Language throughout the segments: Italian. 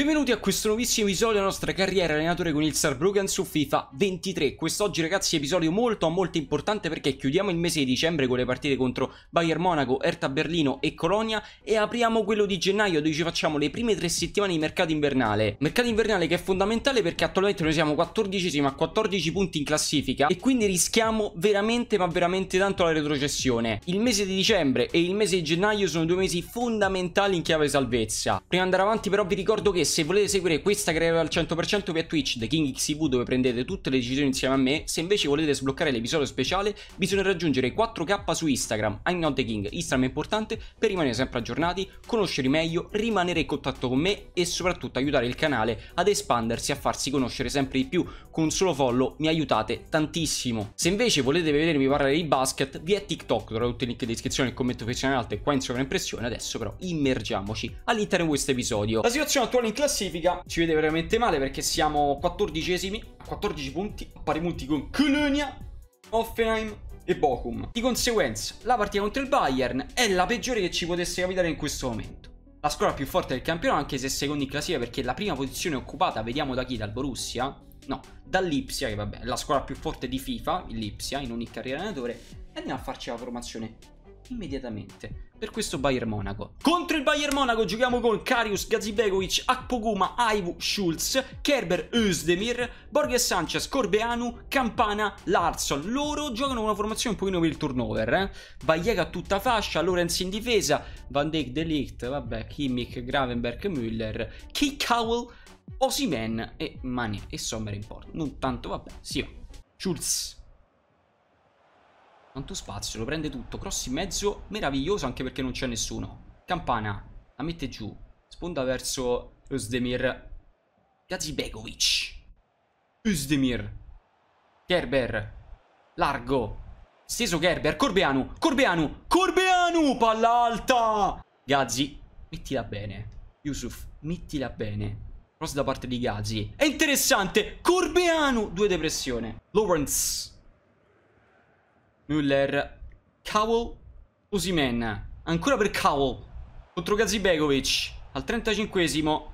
Benvenuti a questo nuovissimo episodio della nostra carriera allenatore con il Saarbrücken su FIFA 23 Quest'oggi ragazzi episodio molto molto importante perché chiudiamo il mese di dicembre con le partite contro Bayern Monaco, Erta Berlino e Colonia E apriamo quello di gennaio dove ci facciamo le prime tre settimane di mercato invernale Mercato invernale che è fondamentale perché attualmente noi siamo 14 a 14 punti in classifica E quindi rischiamo veramente ma veramente tanto la retrocessione Il mese di dicembre e il mese di gennaio sono due mesi fondamentali in chiave salvezza Prima di andare avanti però vi ricordo che se volete seguire questa creativa al 100% via Twitch The King XCV dove prendete tutte le decisioni insieme a me, se invece volete sbloccare l'episodio speciale bisogna raggiungere 4k su Instagram, I'm not the King, Instagram è importante per rimanere sempre aggiornati, conoscere meglio, rimanere in contatto con me e soprattutto aiutare il canale ad espandersi, a farsi conoscere sempre di più, con un solo follow mi aiutate tantissimo. Se invece volete vedermi parlare di basket via TikTok, trovate tutti i link in descrizione e il commento professionale alto e qua in sovraimpressione, adesso però immergiamoci all'interno di questo episodio. La situazione attuale in classifica ci vede veramente male perché siamo 14esimi, 14 punti, a pari punti con Colonia, Offenheim e Bochum. Di conseguenza, la partita contro il Bayern è la peggiore che ci potesse capitare in questo momento. La squadra più forte del campionato, anche se secondo in classifica, perché la prima posizione occupata, vediamo da chi, dal Borussia? No, dall'Ipsia, che vabbè, è la squadra più forte di FIFA, l'Ipsia, in ogni carriera allenatore, andiamo a farci la formazione immediatamente. Per questo Bayern Monaco. Contro il Bayern Monaco giochiamo con Karius, Gazibegovic, Akpoguma, Aivu, Schulz, Kerber, Özdemir, Borges Sanchez, Corbeanu, Campana, Larson. Loro giocano una formazione un pochino per il turnover. Eh? a tutta fascia, Lorenz in difesa, Van Dijk, Delict, vabbè, Kimmich, Gravenberg, Müller, Kick Howell, Osimen e Mani e Sommer in porta. Non tanto, vabbè, sì, va. Schulz, Tanto spazio, lo prende tutto. Cross in mezzo, meraviglioso anche perché non c'è nessuno. Campana, la mette giù. Sponda verso Özdemir. Gazibegovic. Özdemir. Gerber. Largo. Steso Gerber. Corbeanu. Corbeanu. Corbeanu. Palla alta. Gazi, mettila bene. Yusuf, mettila bene. Cross da parte di Gazi. È interessante. Corbeanu. Due depressione. Lawrence. Müller, Cowell, Osimen. Ancora per Cowell. Contro Gazibegovic. Al 35esimo.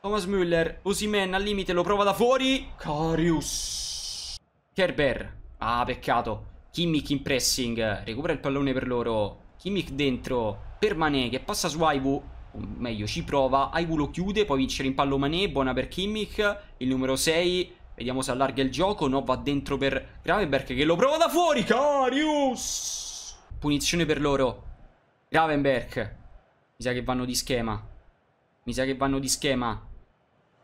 Thomas Müller, Osimen al limite, lo prova da fuori. Carius. Kerber. Ah, peccato. Kimmich in pressing. Recupera il pallone per loro. Kimmich dentro. Per Mané che passa su Aibu. O meglio, ci prova. Aibu lo chiude, poi vincere in pallo Mané. Buona per Kimmich. Il numero 6 Vediamo se allarga il gioco. No, va dentro per Gravenberg che lo prova da fuori. Carius! Punizione per loro. Gravenberg. Mi sa che vanno di schema. Mi sa che vanno di schema.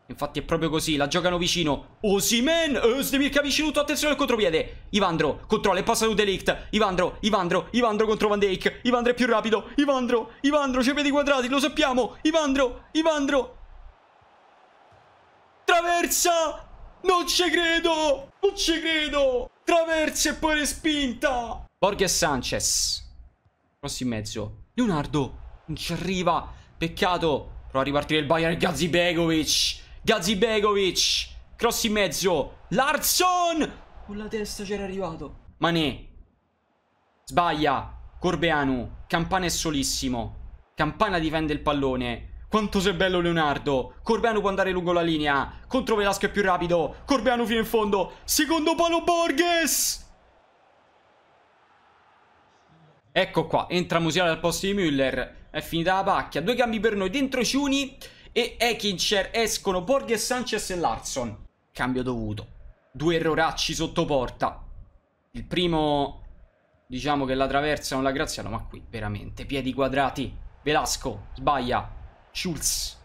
Infatti è proprio così, la giocano vicino. Osimen, Özdemir vicino tutto, attenzione al contropiede. Ivandro, controlla e passa su Delict. Ivandro, Ivandro, Ivandro contro Van Dijk. Ivandro è più rapido. Ivandro, Ivandro, c'è piedi quadrati, lo sappiamo. Ivandro, Ivandro. Traversa, non ci credo! Non ci credo! Traversa e poi respinta! Borges Sanchez. Cross in mezzo. Leonardo. Non ci arriva. Peccato. Prova a ripartire il Bayern. Gazibegovic. Gazibegovic. Cross in mezzo. Larson. Con la testa c'era arrivato. Mané. Sbaglia. Corbeanu. Campana è solissimo. Campana difende il pallone. Quanto sei bello Leonardo Corbeanu può andare lungo la linea Contro Velasco è più rapido Corbeanu fino in fondo Secondo palo Borges Ecco qua, entra Musiala al posto di Müller. È finita la pacchia. Due cambi per noi. Dentro Ciuni e Ekincher. Escono Borges, Sanchez e Larson. Cambio dovuto. Due erroracci sotto porta. Il primo, diciamo che la traversa non la graziano, ma qui veramente. Piedi quadrati. Velasco, sbaglia. Schulz.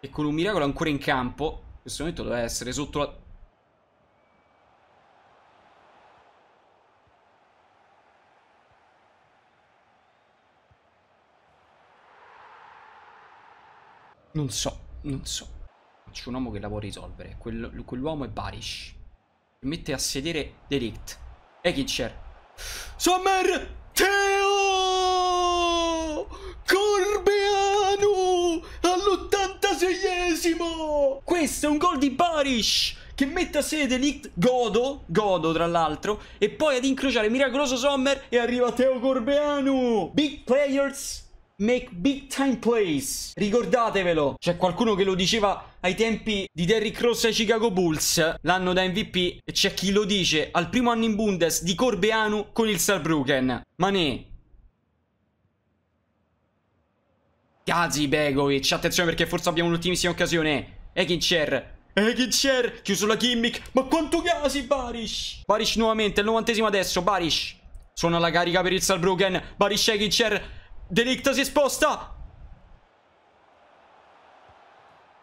E con un miracolo ancora in campo. In questo momento doveva essere sotto la... Non so, non so. C'è un uomo che la può risolvere. Quel, quell'uomo è Barish. Mette a sedere Delict. Ekitcher. Sommer! Teo! Questo è un gol di Barish che mette a sede Licht Godo, Godo tra l'altro, e poi ad incrociare miracoloso Sommer e arriva Teo Corbeanu. Big players make big time plays. Ricordatevelo, c'è qualcuno che lo diceva ai tempi di Derrick Ross ai Chicago Bulls, l'anno da MVP, e c'è chi lo dice al primo anno in Bundes di Corbeanu con il Saarbrücken. Mané. Gazi Begovic, attenzione perché forse abbiamo un'ultimissima occasione. Ekincer. Ekincer. Chiuso la gimmick. Ma quanto casi, Barish. Barish nuovamente. Il novantesimo adesso. Barish. Suona la carica per il Salbruggen. Barish Ekincer. Delicto si sposta.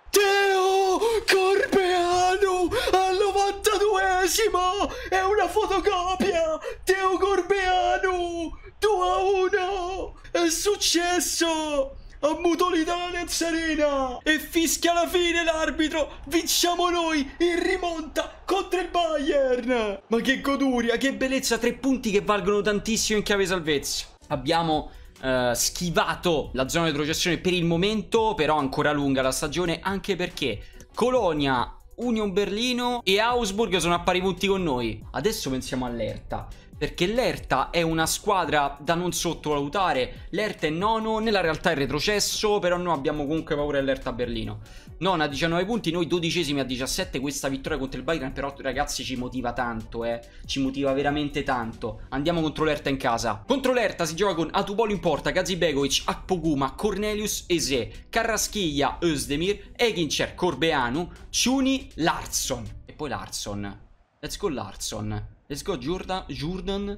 Teo Corbeano al 92esimo. È una fotocopia. Teo Corbeano. 2 a 1. È successo ha mutolito la Nezzarena e fischia la fine l'arbitro, vinciamo noi in rimonta contro il Bayern. Ma che goduria, che bellezza, tre punti che valgono tantissimo in chiave salvezza. Abbiamo Uh, schivato la zona di retrocessione per il momento, però ancora lunga la stagione, anche perché Colonia, Union Berlino e Augsburg sono a pari punti con noi. Adesso pensiamo all'Erta perché l'Erta è una squadra da non sottovalutare. L'Erta è nono, nella realtà è retrocesso, però noi abbiamo comunque paura dell'Erta Berlino. Non a 19 punti, noi dodicesimi a 17, questa vittoria contro il Bayern però ragazzi ci motiva tanto, eh. Ci motiva veramente tanto. Andiamo contro l'Erta in casa. Contro l'Erta si gioca con Atubolo in porta, Gazibegovic, Akpoguma, Cornelius, Eze, Carraschiglia, Özdemir, Egincer, Corbeanu, Ciuni, Larsson. E poi Larsson. Let's go Larsson. Let's go Jordan, Jordan.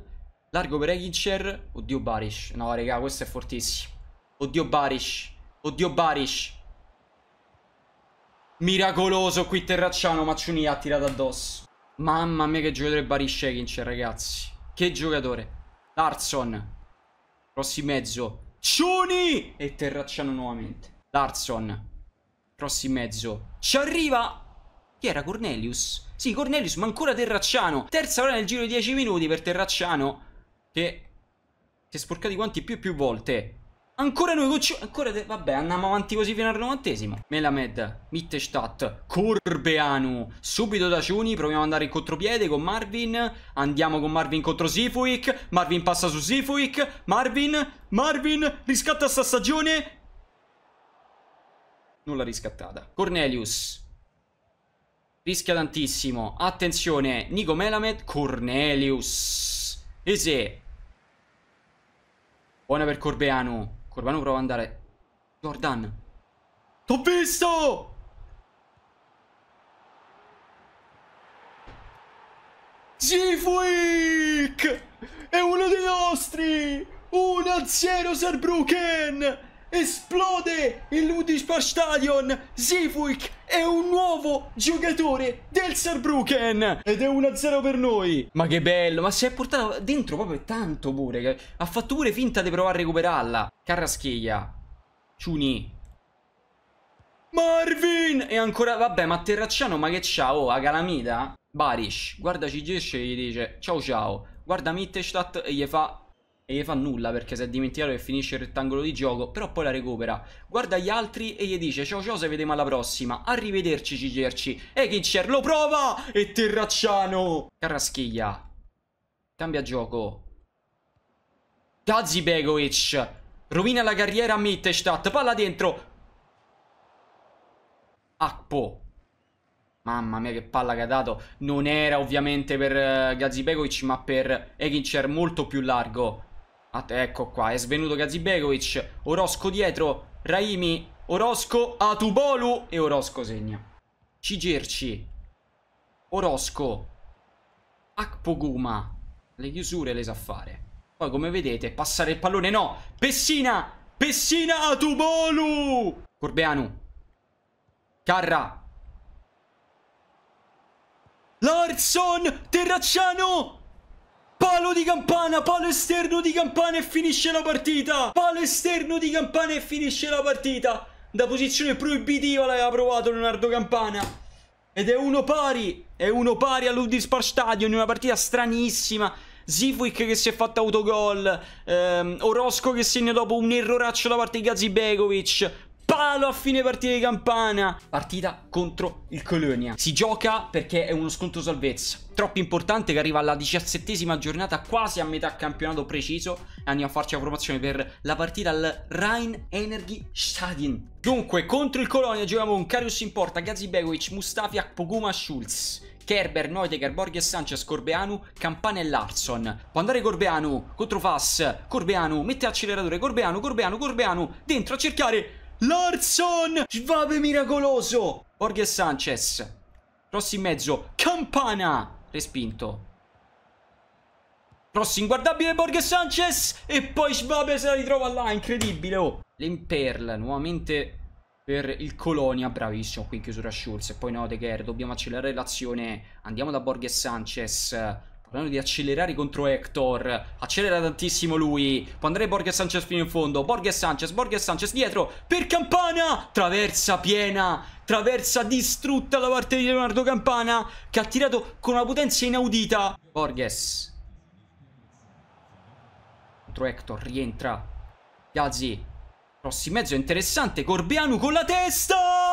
Largo per Egitcher. Oddio Barish. No, raga, questo è fortissimo. Oddio Barish. Oddio Barish. Miracoloso qui Terracciano Macciuni ha tirato addosso. Mamma mia che giocatore Barish Egitcher, ragazzi. Che giocatore. Larson. Cross in mezzo. Cioni! E Terracciano nuovamente. Larson. Cross in mezzo. Ci arriva! Chi era Cornelius? Sì, Cornelius, ma ancora Terracciano. Terza ora nel giro di 10 minuti per Terracciano. Che si è sporcato quanti più e più volte. Ancora noi con Ancora. Vabbè, andiamo avanti così fino al novantesimo. Melamed, Mittestadt, Corbeanu. Subito da Ciuni. Proviamo ad andare in contropiede con Marvin. Andiamo con Marvin contro Sifuik. Marvin passa su Sifuik. Marvin, Marvin, riscatta sta stagione. Nulla riscattata. Cornelius rischia tantissimo. Attenzione, Nico Melamed, Cornelius. Ese. Buona per Corbeanu. Corbeanu prova ad andare. Jordan. T'ho visto! Zifuik! È uno dei nostri! 1-0 Saarbrücken! Esplode il Ludwigsburg Stadion! Zivuk è un nuovo giocatore del Saarbrücken! Ed è 1-0 per noi! Ma che bello, ma si è portato dentro proprio tanto pure. Ha fatto pure finta di provare a recuperarla. Carraschiglia. Ciuni. Marvin! E ancora, vabbè, ma Terracciano, ma che ciao, oh, a Calamita? Barish, guarda Cigesce e gli dice ciao ciao. Guarda Mittestadt e gli fa e gli fa nulla perché si è dimenticato che finisce il rettangolo di gioco, però poi la recupera. Guarda gli altri e gli dice ciao ciao se vediamo alla prossima, arrivederci Cigerci. E Kitcher lo prova e Terracciano! Carraschiglia, cambia gioco. Gazi Begovic, rovina la carriera a Mittestadt, palla dentro. Akpo. Mamma mia che palla che ha dato. Non era ovviamente per Gazibegovic eh, ma per Egincer molto più largo. At- ecco qua, è svenuto Gazibegovic, Orosco dietro, Raimi, Orosco, Atubolu e Orosco segna. Cigerci, Orosco, Akpoguma, le chiusure le sa fare. Poi come vedete passare il pallone no, Pessina, Pessina Atubolu! Corbeanu, Carra, Larson, Terracciano, Palo di campana, palo esterno di campana e finisce la partita. Palo esterno di campana e finisce la partita. Da posizione proibitiva l'aveva provato Leonardo Campana. Ed è uno pari, è uno pari all'Udispar Stadion, in una partita stranissima. Zivuik che si è fatto autogol, ehm, Orosco che segna dopo un erroraccio da parte di Gazibegovic, palo a fine partita di campana. Partita contro il Colonia. Si gioca perché è uno sconto salvezza. Troppo importante che arriva alla diciassettesima giornata, quasi a metà campionato preciso. E andiamo a farci la formazione per la partita al Rhein Energy Stadion. Dunque, contro il Colonia giochiamo con Karius in porta, Gazibegovic, Mustafi, Akpoguma, Schulz. Kerber, Neudecker, Borghi e Sanchez, Corbeanu, Campana e Larson. Può andare Corbeanu, contro Fass, Corbeanu, mette l'acceleratore. Corbeanu, Corbeanu, Corbeanu, dentro a cercare... Larson! Svabe miracoloso! Borges Sanchez. Cross in mezzo. Campana! Respinto. Cross inguardabile Borges Sanchez. E poi Svabe se la ritrova là. Incredibile, oh. L'Emperla nuovamente per il Colonia. Bravissimo, qui in chiusura Schulz. E poi no, De Gher. Dobbiamo accelerare l'azione. Andiamo da Borges Sanchez. Parlando di accelerare contro Hector. Accelera tantissimo lui. Può andare Borges Sanchez fino in fondo. Borges Sanchez, Borges Sanchez dietro. Per Campana! Traversa piena. Traversa distrutta da parte di Leonardo Campana. Che ha tirato con una potenza inaudita. Borges. Contro Hector rientra. Piazzi. Prossimo mezzo interessante. Corbeanu con la testa!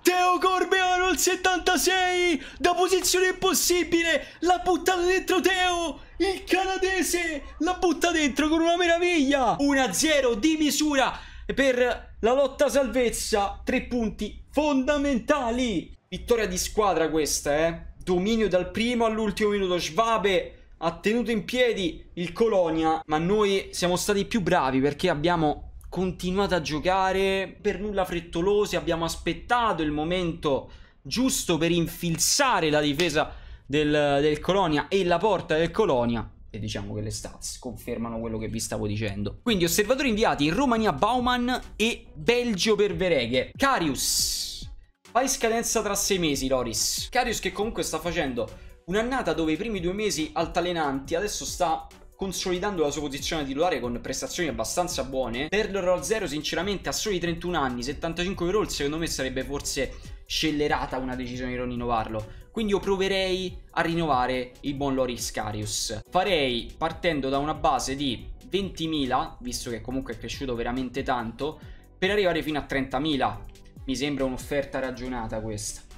Teo Corbeano al 76 da posizione impossibile l'ha buttato dentro Teo il canadese l'ha buttato dentro con una meraviglia 1-0 di misura per la lotta salvezza tre punti fondamentali vittoria di squadra questa eh dominio dal primo all'ultimo minuto Schwabe ha tenuto in piedi il Colonia ma noi siamo stati più bravi perché abbiamo continuate a giocare per nulla frettolosi, abbiamo aspettato il momento giusto per infilzare la difesa del, del Colonia e la porta del Colonia e diciamo che le stats confermano quello che vi stavo dicendo. Quindi osservatori inviati in Romania Bauman e Belgio per Vereghe. Carius, fai scadenza tra sei mesi Loris. Carius che comunque sta facendo un'annata dove i primi due mesi altalenanti, adesso sta consolidando la sua posizione titolare con prestazioni abbastanza buone. Perderlo al 0 sinceramente a soli 31 anni, 75 euro, secondo me sarebbe forse scellerata una decisione di non rinnovarlo. Quindi io proverei a rinnovare il buon Loris Carius. Farei partendo da una base di 20.000, visto che comunque è cresciuto veramente tanto, per arrivare fino a 30.000. Mi sembra un'offerta ragionata questa.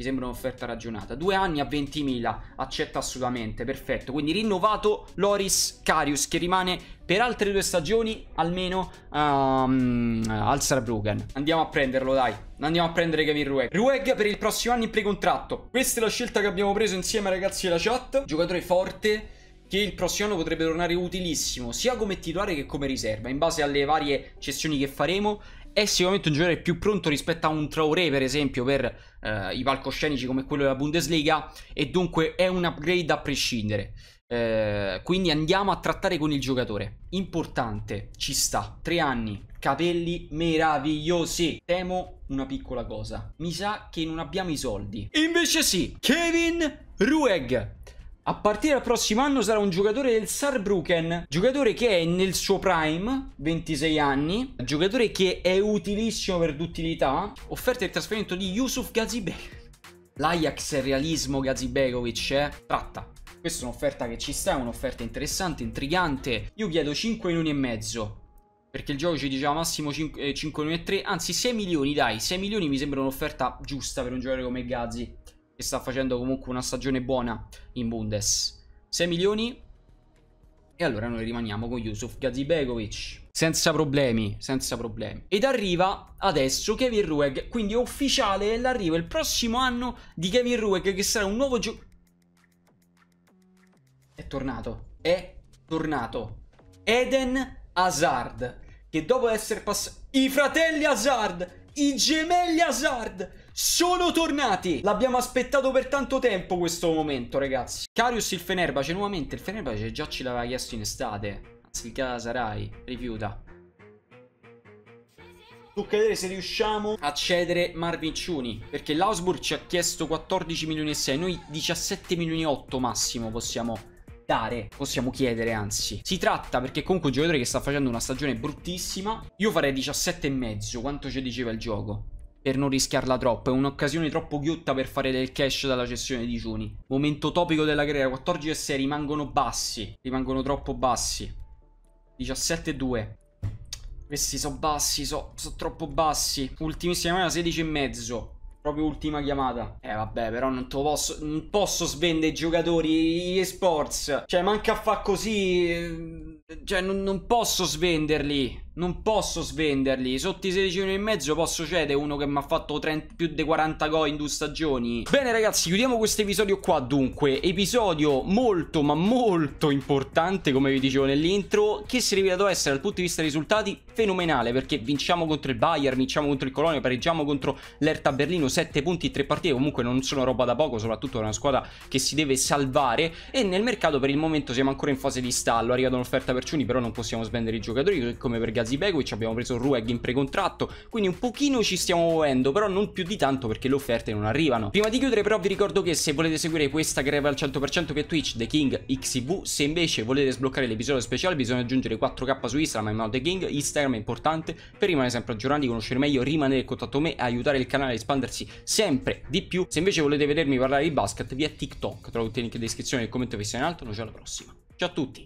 Mi sembra un'offerta ragionata. Due anni a 20.000, accetta assolutamente, perfetto. Quindi rinnovato Loris Carius, che rimane per altre due stagioni almeno um, al Saarbruggen. Andiamo a prenderlo, dai. Andiamo a prendere Kevin Rueg. Rueg per il prossimo anno in precontratto. Questa è la scelta che abbiamo preso insieme ai ragazzi della chat. Giocatore forte che il prossimo anno potrebbe tornare utilissimo sia come titolare che come riserva in base alle varie cessioni che faremo è sicuramente un giocatore più pronto rispetto a un Traoré per esempio per eh, i palcoscenici come quello della Bundesliga e dunque è un upgrade a prescindere. Eh, quindi andiamo a trattare con il giocatore. Importante, ci sta. Tre anni, capelli meravigliosi. Temo una piccola cosa. Mi sa che non abbiamo i soldi. Invece sì, Kevin Rueg. A partire dal prossimo anno sarà un giocatore del Saarbrücken, giocatore che è nel suo prime, 26 anni, giocatore che è utilissimo per d'utilità, offerta il trasferimento di Yusuf Gazibek. L'Ajax è realismo Gazibekovic eh? Tratta. Questa è un'offerta che ci sta, è un'offerta interessante, intrigante. Io chiedo 5 milioni e mezzo. Perché il gioco ci diceva massimo 5, eh, 5 milioni e 3, anzi 6 milioni, dai, 6 milioni mi sembra un'offerta giusta per un giocatore come Gazi che sta facendo comunque una stagione buona in Bundes. 6 milioni e allora noi rimaniamo con Yusuf Gazibegovic. Senza problemi, senza problemi. Ed arriva adesso Kevin Rueg, quindi è ufficiale l'arrivo il prossimo anno di Kevin Rueg che sarà un nuovo gioco... È tornato, è tornato. Eden Hazard, che dopo essere passato... I fratelli Hazard, i gemelli Hazard, sono tornati! L'abbiamo aspettato per tanto tempo questo momento, ragazzi. Carius il Fenerbace, nuovamente. Il Fenerbace già ce l'aveva chiesto in estate. Anzi, Anziché Sarai, rifiuta. Tocca vedere se riusciamo a cedere Marvin Ciuni. Perché l'Ausburg ci ha chiesto 14 milioni e 6. Noi 17 milioni e 8 massimo possiamo dare, possiamo chiedere anzi. Si tratta perché comunque un giocatore che sta facendo una stagione bruttissima. Io farei 17 e mezzo, quanto ci diceva il gioco per non rischiarla troppo. È un'occasione troppo ghiotta per fare del cash dalla cessione di Juni. Momento topico della crea, 14 e 6 rimangono bassi. Rimangono troppo bassi. 17 e 2. Questi sono bassi, sono so troppo bassi. Ultimissima chiamata 16 e mezzo. Proprio ultima chiamata. Eh vabbè, però non te lo posso. Non posso svendere i giocatori esports. Cioè, manca a fa così. Eh, cioè, non, non posso svenderli non posso svenderli. Sotto i 16 milioni e mezzo posso cedere uno che mi ha fatto 30, più di 40 gol in due stagioni. Bene ragazzi, chiudiamo questo episodio qua dunque. Episodio molto ma molto importante come vi dicevo nell'intro che si è rivelato essere dal punto di vista dei risultati fenomenale perché vinciamo contro il Bayern, vinciamo contro il Colonia, pareggiamo contro l'Erta Berlino, 7 punti in 3 partite, comunque non sono roba da poco, soprattutto è una squadra che si deve salvare e nel mercato per il momento siamo ancora in fase di stallo, è arrivata un'offerta per Ciuni però non possiamo svendere i giocatori come per Gazzetta Zibegovic, abbiamo preso Rueg in precontratto, quindi un pochino ci stiamo muovendo, però non più di tanto perché le offerte non arrivano. Prima di chiudere però vi ricordo che se volete seguire questa greve al 100% che è Twitch, The King XV, se invece volete sbloccare l'episodio speciale bisogna aggiungere 4k su Instagram e Mount The King, Instagram è importante per rimanere sempre aggiornati, conoscere meglio, rimanere in contatto con me, e aiutare il canale a espandersi sempre di più. Se invece volete vedermi parlare di basket via TikTok, trovo tutti i link in descrizione e commento che sia in alto, noi ci alla prossima. Ciao a tutti!